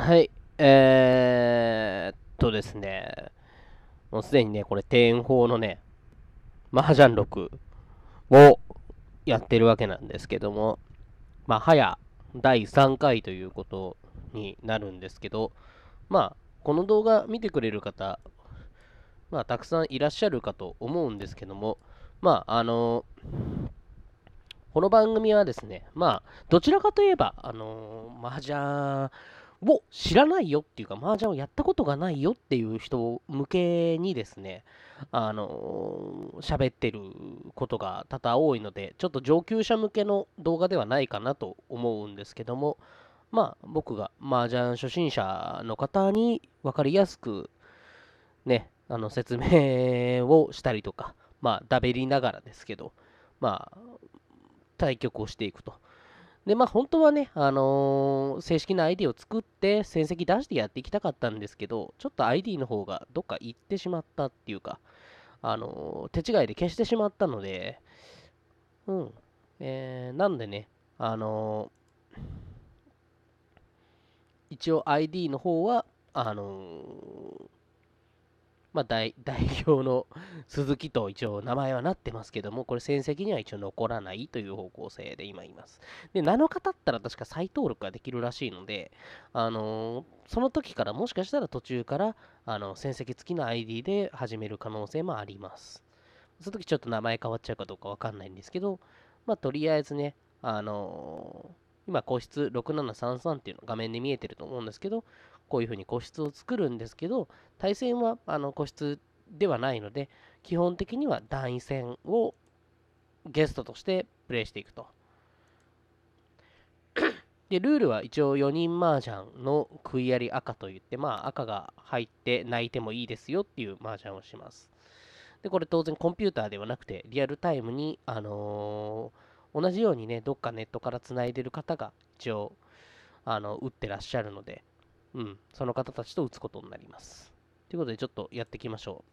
はい。えー、っとですね。もうすでにね、これ、天法のね、マハジャン6をやってるわけなんですけども、まあ、はや第3回ということになるんですけど、まあ、この動画見てくれる方、まあ、たくさんいらっしゃるかと思うんですけども、まあ、あのこの番組はですね、まあ、どちらかといえば、あの麻マジャン、を知らないよっていうか、麻雀をやったことがないよっていう人向けにですね、あの喋ってることが多々多いので、ちょっと上級者向けの動画ではないかなと思うんですけども、まあ、僕が麻雀初心者の方に分かりやすく、ね、あの説明をしたりとか、まあ、だべりながらですけど、まあ、対局をしていくと。で、まあ本当はね、あのー、正式な ID を作って、戦績出してやっていきたかったんですけど、ちょっと ID の方がどっか行ってしまったっていうか、あのー、手違いで消してしまったので、うん。えー、なんでね、あのー、一応 ID の方は、あのーまあ、代表の鈴木と一応名前はなってますけども、これ戦績には一応残らないという方向性で今います。で、7日経ったら確か再登録ができるらしいので、あのー、その時からもしかしたら途中から、あの、戦績付きの ID で始める可能性もあります。その時ちょっと名前変わっちゃうかどうかわかんないんですけど、まあ、とりあえずね、あのー、今、個室6733っていうの画面で見えてると思うんですけど、こういうふうに個室を作るんですけど、対戦はあの個室ではないので、基本的には団員戦をゲストとしてプレイしていくと。で、ルールは一応4人麻雀の食いやり赤といって、まあ赤が入って泣いてもいいですよっていう麻雀をします。で、これ当然コンピューターではなくて、リアルタイムに、あのー、同じようにね、どっかネットから繋いでる方が一応、あの、打ってらっしゃるので、うん、その方たちと打つことになります。ということで、ちょっとやっていきましょ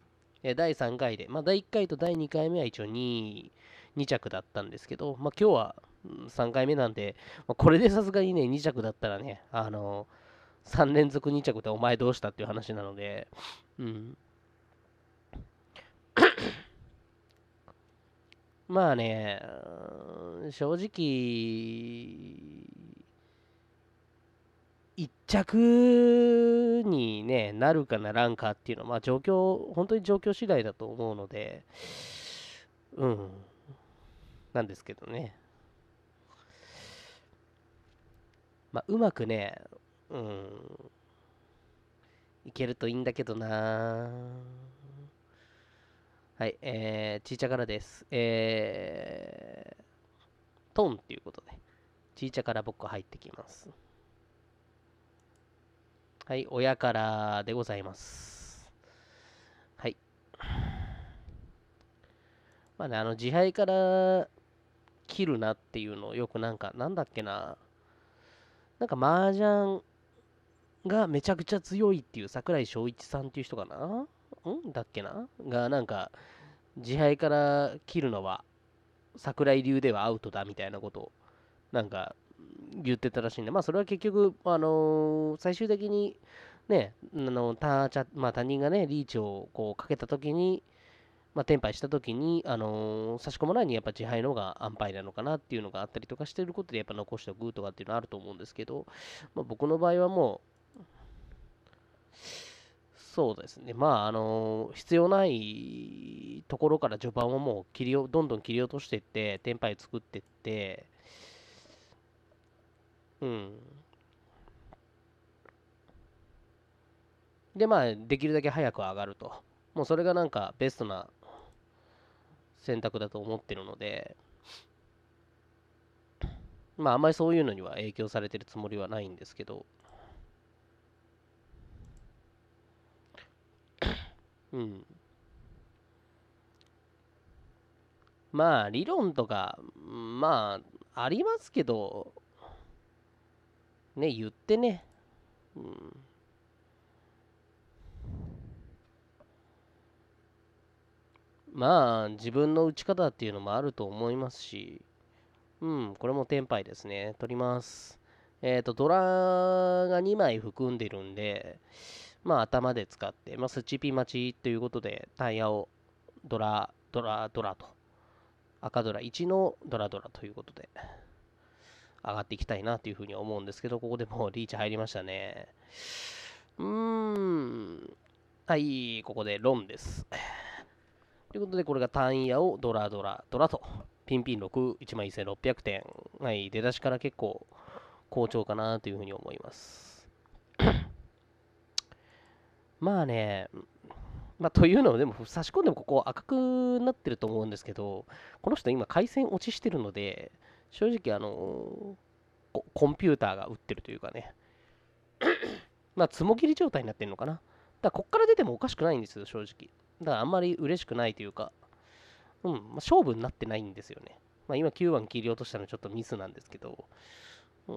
う。え第3回で、まあ、第1回と第2回目は一応 2, 二着だったんですけど、まあ、今日は3回目なんで、まあ、これでさすがにね、2着だったらね、あのー、3連続2着でお前どうしたっていう話なので、うん。まあね、正直、1着に、ね、なるかならんかっていうのは、まあ、状況、本当に状況次第だと思うので、うん、なんですけどね。まあ、うまくね、うん、いけるといいんだけどなはい、えー、ちいちゃからです。えー、トンっていうことで、ちいちゃから僕は入ってきます。はい、親からでございます。はい。まあね、あの、自敗から切るなっていうのをよくなんか、なんだっけな。なんか、麻雀がめちゃくちゃ強いっていう桜井翔一さんっていう人かなんだっけなが、なんか、自敗から切るのは、櫻井流ではアウトだみたいなことを、なんか、言ってたらしいんで、まあ、それは結局、あのー、最終的に、ね、あの他まあ、他人がね、リーチをこうかけたときに、まあ、転廃したときに、あのー、差し込まないにやっぱ自敗の方が安牌なのかなっていうのがあったりとかしてることで、やっぱ残しておくとかっていうのはあると思うんですけど、まあ、僕の場合はもう、そうですね、まあ、あのー、必要ないところから序盤をもう切りどんどん切り落としていって、転廃作っていって、うん。で、まあ、できるだけ早く上がると。もうそれがなんかベストな選択だと思ってるので、まあ、あんまりそういうのには影響されてるつもりはないんですけど、うん。まあ、理論とか、まあ、ありますけど、ね、言ってね。うん。まあ、自分の打ち方っていうのもあると思いますし、うん、これもテンパイですね。取ります。えっ、ー、と、ドラが2枚含んでるんで、まあ、頭で使って、まあ、スチピ待ちということで、タイヤをドラ、ドラ、ドラと、赤ドラ1のドラドラということで。上がっていきたいなというふうに思うんですけど、ここでもうリーチ入りましたね。うーん。はい、ここでロンです。ということで、これが単位ヤをドラドラドラと、ピンピン6、1万1600点。はい、出だしから結構好調かなというふうに思います。まあね、まあ、というのも、でも差し込んでもここ赤くなってると思うんですけど、この人今回線落ちしてるので、正直、あのー、コンピューターが打ってるというかね、まあ、つもぎり状態になってるのかな。だから、こっから出てもおかしくないんですよ、正直。だから、あんまり嬉しくないというか、うん、まあ、勝負になってないんですよね。まあ、今、9番切り落としたのちょっとミスなんですけど、うん、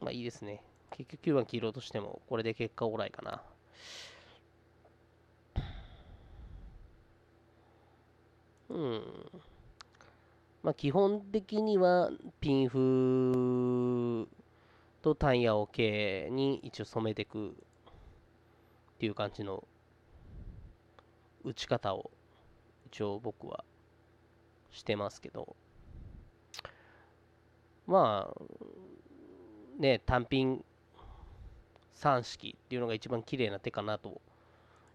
まあ、いいですね。結局9番切り落としても、これで結果オーライかな。うん。まあ、基本的にはピン風とタイヤを系に一応染めていくっていう感じの打ち方を一応僕はしてますけどまあね単品3式っていうのが一番綺麗な手かなと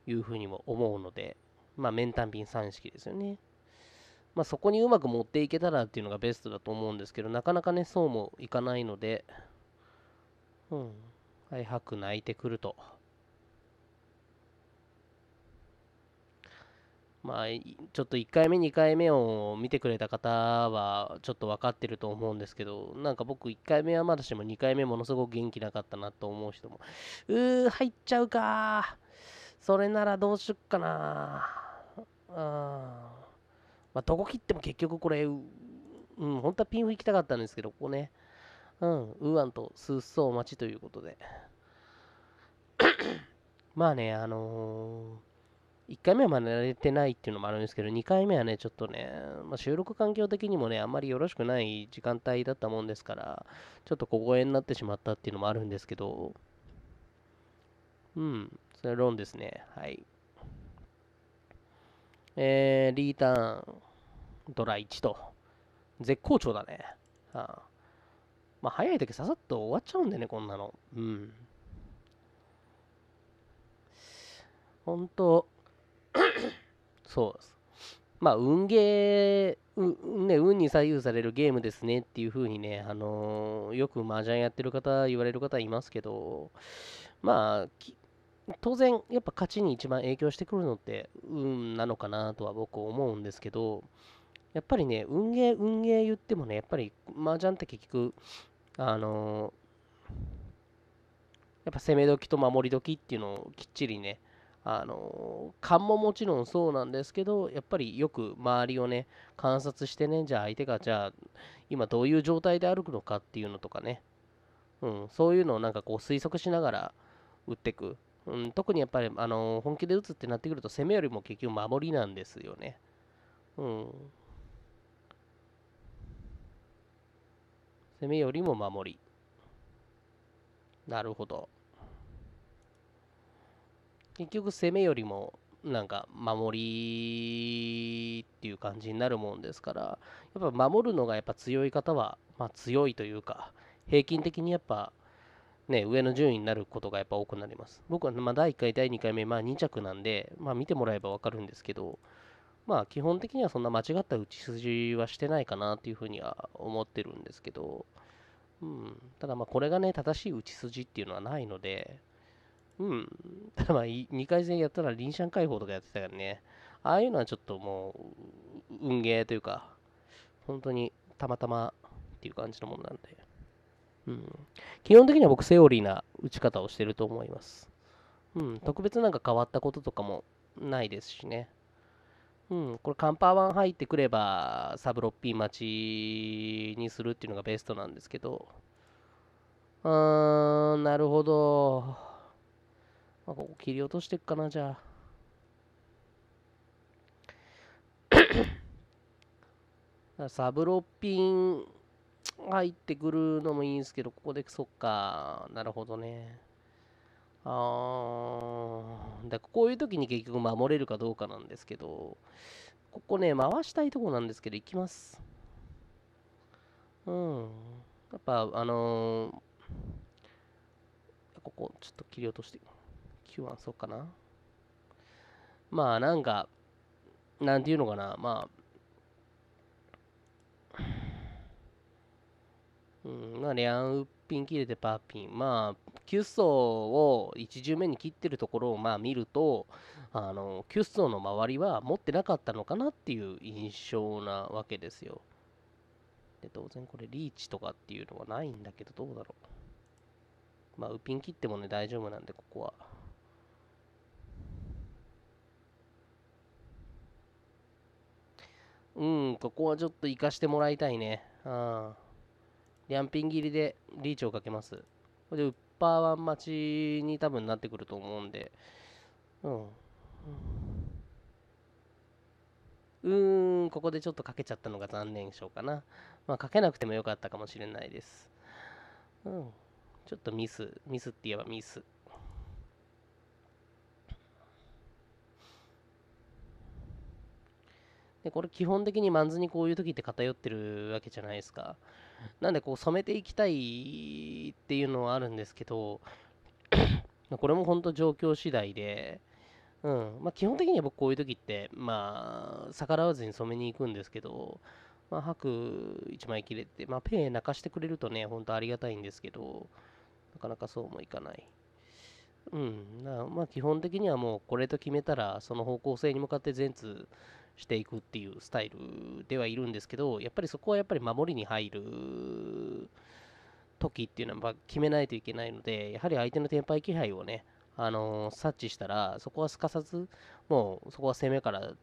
いうふうにも思うのでまあ面単品3式ですよね。まあ、そこにうまく持っていけたらっていうのがベストだと思うんですけど、なかなかね、そうもいかないので、うん、はい、吐く、泣いてくると。まあ、ちょっと1回目、2回目を見てくれた方はちょっと分かってると思うんですけど、なんか僕1回目はまだしも2回目ものすごく元気なかったなと思う人も、うー、入っちゃうかそれならどうしよっかなあまあ、どこ切っても結局これ、うん、本当はピンフ行きたかったんですけど、ここね、うん、ウーアンとスーソー待ちということで。まあね、あのー、1回目は慣れてないっていうのもあるんですけど、2回目はね、ちょっとね、まあ、収録環境的にもね、あんまりよろしくない時間帯だったもんですから、ちょっと小声になってしまったっていうのもあるんですけど、うん、それは論ですね。はい。えー、リーターン。ドラ1と。絶好調だね。はあまあ、早いだけささっと終わっちゃうんでね、こんなの。うん。本当 そうです。まあ、運ゲー、ね、運に左右されるゲームですねっていう風にね、あのー、よく麻雀やってる方、言われる方いますけど、まあ、当然、やっぱ勝ちに一番影響してくるのって運なのかなとは僕思うんですけど、やっぱりね、運ゲー、運ゲー言ってもね、やっぱり麻雀って結局、あのー、やっぱ攻め時と守り時っていうのをきっちりね、あのー、勘ももちろんそうなんですけど、やっぱりよく周りをね、観察してね、じゃあ相手が、じゃあ今どういう状態で歩くのかっていうのとかね、うん、そういうのをなんかこう推測しながら打っていく。うん、特にやっぱり、あのー、本気で打つってなってくると攻めよりも結局守りなんですよね。うん、攻めよりも守り。なるほど。結局攻めよりもなんか守りっていう感じになるもんですからやっぱ守るのがやっぱ強い方は、まあ、強いというか平均的にやっぱね上の順位になることがやっぱ多くなります僕はま第1回第2回目まあ2着なんでまあ見てもらえば分かるんですけどまあ基本的にはそんな間違った打ち筋はしてないかなっていうふうには思ってるんですけど、うん、ただまあこれがね、正しい打ち筋っていうのはないので、うん、ただまあ2回戦やったら臨ン解放とかやってたからね、ああいうのはちょっともう、運ゲーというか、本当にたまたまっていう感じのものなんで、うん、基本的には僕セオリーな打ち方をしてると思います。うん、特別なんか変わったこととかもないですしね。うん、これカンパー1入ってくればサブロッピー待ちにするっていうのがベストなんですけどうーんなるほど、まあ、ここ切り落としていくかなじゃあ サブロッピン入ってくるのもいいんですけど、ここでそっか、なるほどね。あーだこういう時に結局守れるかどうかなんですけど、ここね、回したいとこなんですけど、行きます。うん。やっぱ、あのー、ここ、ちょっと切り落として、Q1 そうかな。まあ、なんか、なんていうのかな、まあ、うん、まあ、レアンウッピン切れてパーピン。まあ、ソ層を1巡目に切ってるところをまあ見ると、あの、ソ層の周りは持ってなかったのかなっていう印象なわけですよ。で、当然これリーチとかっていうのはないんだけど、どうだろう。まあ、ウッピン切ってもね、大丈夫なんで、ここは。うん、ここはちょっと活かしてもらいたいね。うん。リャンピン切りでリーチをかけます。これで、ウッパーワン待ちに多分なってくると思うんで、うん。うーん、ここでちょっとかけちゃったのが残念でしょうかな。まあ、かけなくてもよかったかもしれないです。うん。ちょっとミス、ミスって言えばミス。で、これ基本的にマンズにこういう時って偏ってるわけじゃないですか。なんでこう染めていきたいっていうのはあるんですけど、これも本当状況次第で、うん。まあ基本的には僕こういう時って、まあ逆らわずに染めに行くんですけど、まあ白1枚切れて、まあペン泣かしてくれるとね、本当ありがたいんですけど、なかなかそうもいかない。うん。まあ基本的にはもうこれと決めたら、その方向性に向かって全通していくっていうスタイルではいるんですけど、やっぱりそこはやっぱり守りに入る時っていうのは決めないといけないので、やはり相手の天敗気配をね、あのー、察知したら、そこはすかさず、もうそこは攻めから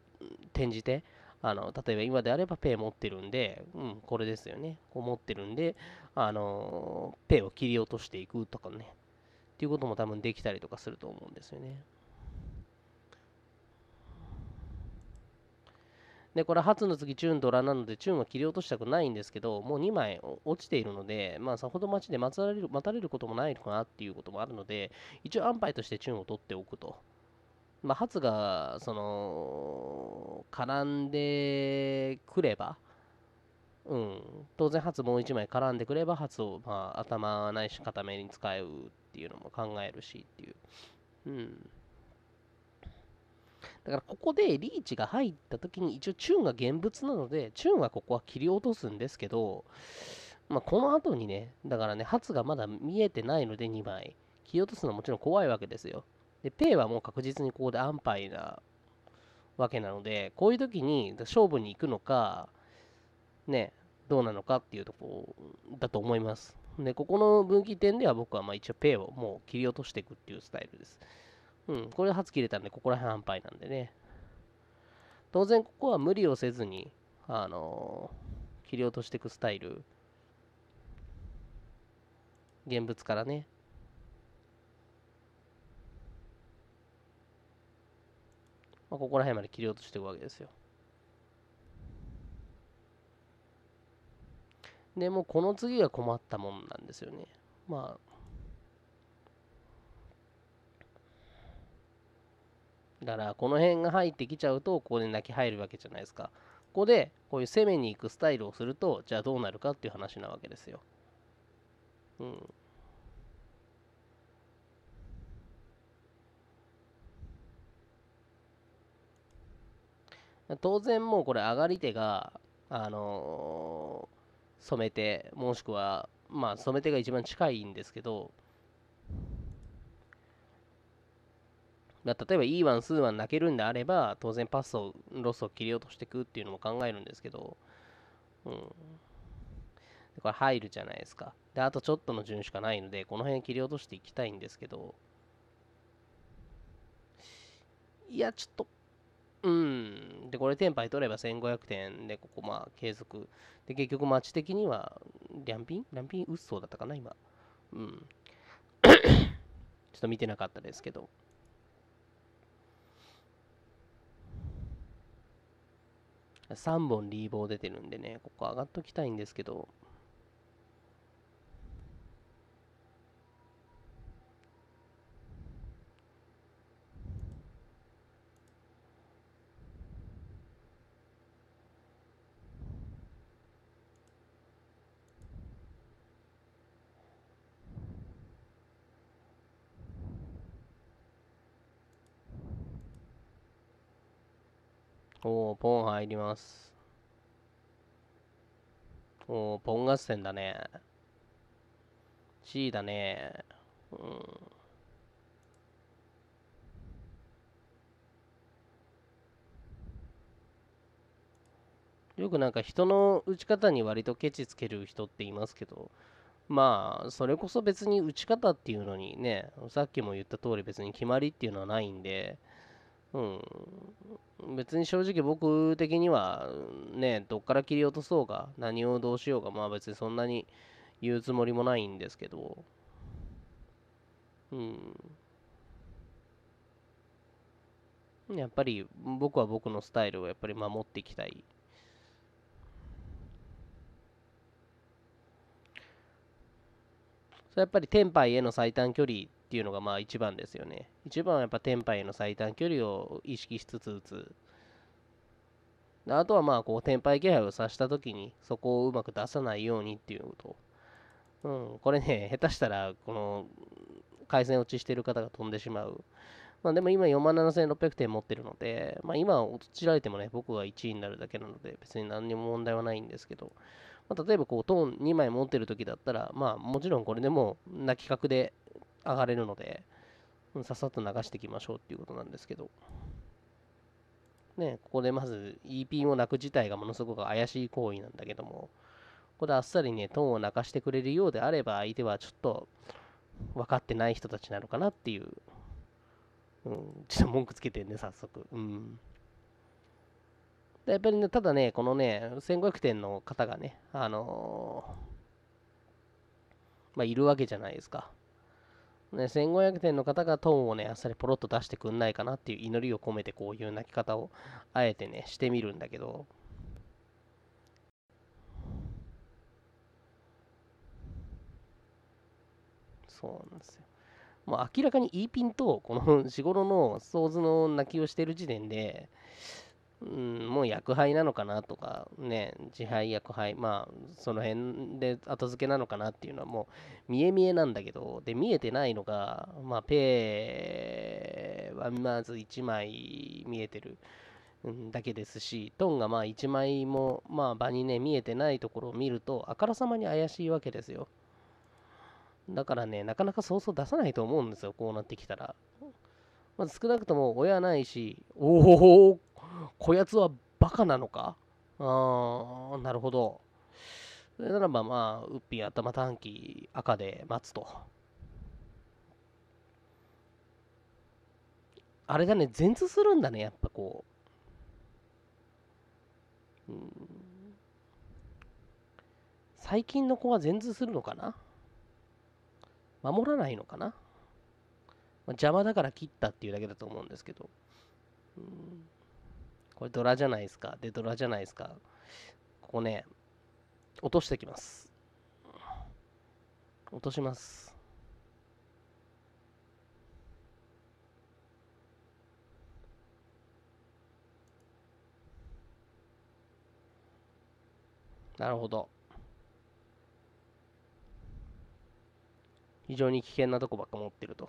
転じて、あの例えば今であればペイ持ってるんで、うん、これですよね。こう持ってるんで、あのペイを切り落としていくとかね。っていうことも多分できたりとかすると思うんですよね。で、これ初の次、チューンドラなので、チューンは切り落としたくないんですけど、もう2枚落ちているので、まあ、さほど待ちで待たれる待たれることもないのかなっていうこともあるので、一応安牌としてチューンを取っておくと。まあ、初が、その、絡んでくれば、うん、当然、初もう1枚絡んでくれば、初を、まあ、頭ないし固めに使うっていうのも考えるしっていう。うん。だからここでリーチが入った時に一応チューンが現物なので、チューンはここは切り落とすんですけど、まあ、この後にね、だからね、初がまだ見えてないので2枚。切り落とすのはもちろん怖いわけですよ。で、ペイはもう確実にここで安牌なわけなので、こういう時に勝負に行くのか、ね、どうなのかっていうとこだと思います。で、ここの分岐点では僕はまあ一応ペイをもう切り落としていくっていうスタイルです。うん、これ初切れたんで、ここら辺安牌なんでね。当然、ここは無理をせずに、あのー、切り落としていくスタイル。現物からね。まあ、ここら辺まで切り落としていくわけですよ。でもこの次が困ったもんなんですよね。まあだからこの辺が入ってきちゃうとここで泣き入るわけじゃないですかここでこういう攻めに行くスタイルをするとじゃあどうなるかっていう話なわけですようん当然もうこれ上がり手があのー、染めてもしくはまあ染めてが一番近いんですけど例えば E1、数1泣けるんであれば、当然パスを、ロスを切り落としていくっていうのも考えるんですけど、うん。これ入るじゃないですか。で、あとちょっとの順しかないので、この辺切り落としていきたいんですけど、いや、ちょっと、うん。で、これ、テンパイ取れば1500点で、ここ、まあ、継続。で、結局、街的には、両ピン両ピンうっそうだったかな、今。うん。ちょっと見てなかったですけど。3本リーボー出てるんでね、ここ上がっときたいんですけど、おお、ポン入ります。おお、ポン合戦だね。C だね。うん。よくなんか人の打ち方に割とケチつける人っていますけど、まあ、それこそ別に打ち方っていうのにね、さっきも言った通り別に決まりっていうのはないんで、うん、別に正直僕的にはねどっから切り落とそうが何をどうしようがまあ別にそんなに言うつもりもないんですけどうんやっぱり僕は僕のスタイルをやっぱり守っていきたいやっぱり天杯への最短距離っていうのがまあ一番ですよね。一番はやっぱテンパイの最短距離を意識しつつ打つ。あとはまあこうテンパイ気配を察した時にそこをうまく出さないようにっていうこと。うん、これね、下手したらこの回線落ちしてる方が飛んでしまう。まあでも今4万7600点持ってるので、まあ今落ちられてもね、僕が1位になるだけなので別に何にも問題はないんですけど、まあ、例えばこうトーン2枚持ってる時だったら、まあもちろんこれでもな企画で上がれるので、さっさと流していきましょうっていうことなんですけど。ね、ここでまず E ピンを泣く自体がものすごく怪しい行為なんだけども、ここであっさりね、トーンを泣かしてくれるようであれば、相手はちょっと分かってない人たちなのかなっていう、うん、ちょっと文句つけてんね、早速。うんでやっぱりね、ただね、このね、1500点の方がね、あのー、まあ、いるわけじゃないですか。ね、1500点の方がトーンをね、あっさりポロッと出してくんないかなっていう祈りを込めてこういう泣き方をあえてね、してみるんだけど。そうなんですよ。もう明らかに E ピンと、この日頃の想像の泣きをしてる時点で、うん、もう薬杯なのかなとか、ね、自敗薬杯、まあ、その辺で後付けなのかなっていうのはもう、見え見えなんだけど、で、見えてないのが、まあ、ペーはまず1枚見えてる。だけですし、トンがまあ1枚も、まあ、場にね、見えてないところを見ると、あからさまに怪しいわけですよ。だからね、なかなかそうそう出さないと思うんですよ、こうなってきたら。まず少なくとも親ないし、おおこやつはバカなのかああ、なるほど。それならばまあ、ウッピー頭短期赤で待つと。あれだね、全通するんだね、やっぱこう。うん、最近の子は全通するのかな守らないのかな、まあ、邪魔だから切ったっていうだけだと思うんですけど。うんこれドラじゃないですか。で、ドラじゃないですか。ここね、落としてきます。落とします。なるほど。非常に危険なとこばっか持ってると。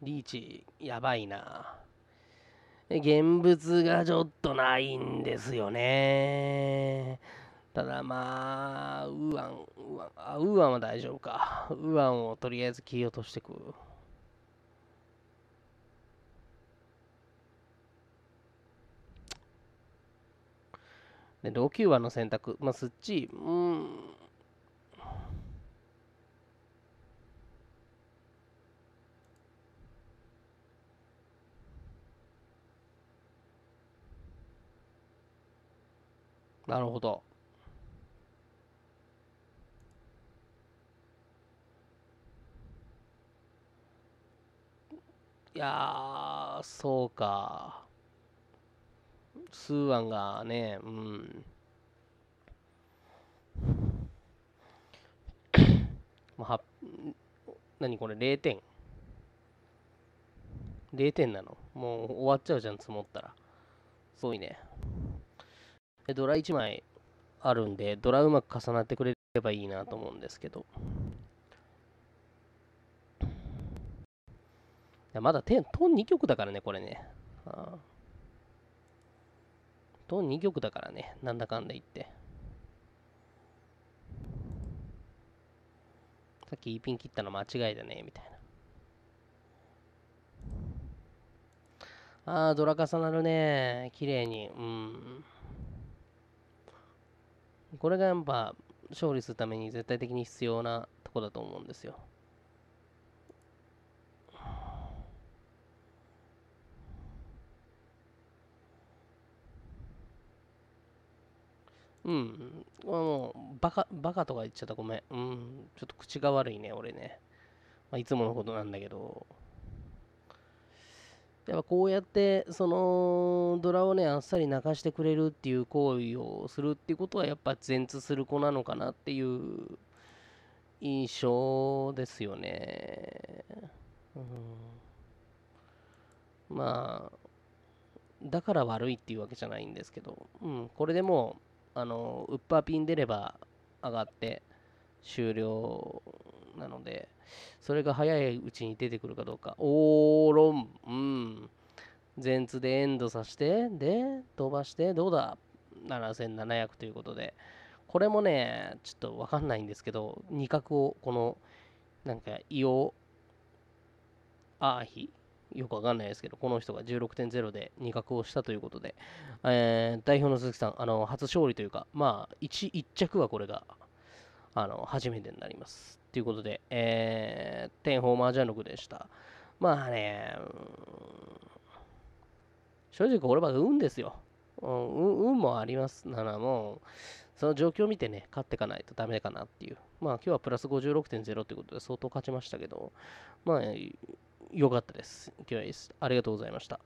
リーチ、やばいな。現物がちょっとないんですよね。ただまあ、ウーアン、ウーアン、あ、ウーアンは大丈夫か。ウーアンをとりあえず切り落としてく。で、同級話の選択。まあ、すっち、うん。なるほど。いやそうか。スーワンがね、うん。まあ、は何これ、0点。0点なのもう終わっちゃうじゃん、積もったら。すごいね。ドラ1枚あるんで、ドラうまく重なってくれればいいなと思うんですけど。まだトン2曲だからね、これね。あトン2曲だからね、なんだかんだ言って。さっきいピン切ったの間違いだね、みたいな。ああ、ドラ重なるね。綺麗に。うん。これがやっぱ勝利するために絶対的に必要なとこだと思うんですよ。うん。これもう、バカ、バカとか言っちゃったごめん。うん。ちょっと口が悪いね、俺ね。まあ、いつものことなんだけど。やっぱこうやってそのドラをねあっさり泣かしてくれるっていう行為をするっていうことはやっぱ全通する子なのかなっていう印象ですよね。うん、まあだから悪いっていうわけじゃないんですけど、うん、これでもうあのウッパーピン出れば上がって終了なので。それが早いうちに出てくるかどうか。オーロン。うん。前通でエンドさして、で、飛ばして、どうだ ?7700 ということで。これもね、ちょっとわかんないんですけど、二角を、この、なんか、イオ、アーヒよくわかんないですけど、この人が16.0で2角をしたということで、えー、代表の鈴木さん、あの初勝利というか、まあ1、1着はこれがあの初めてになります。ということで、えー、天ャ麻雀録でした。まあね、正直俺は運ですよ。うん、運もありますならもう、その状況を見てね、勝っていかないとダメかなっていう。まあ今日はプラス56.0ということで相当勝ちましたけど、まあ良かったです。今日はありがとうございました。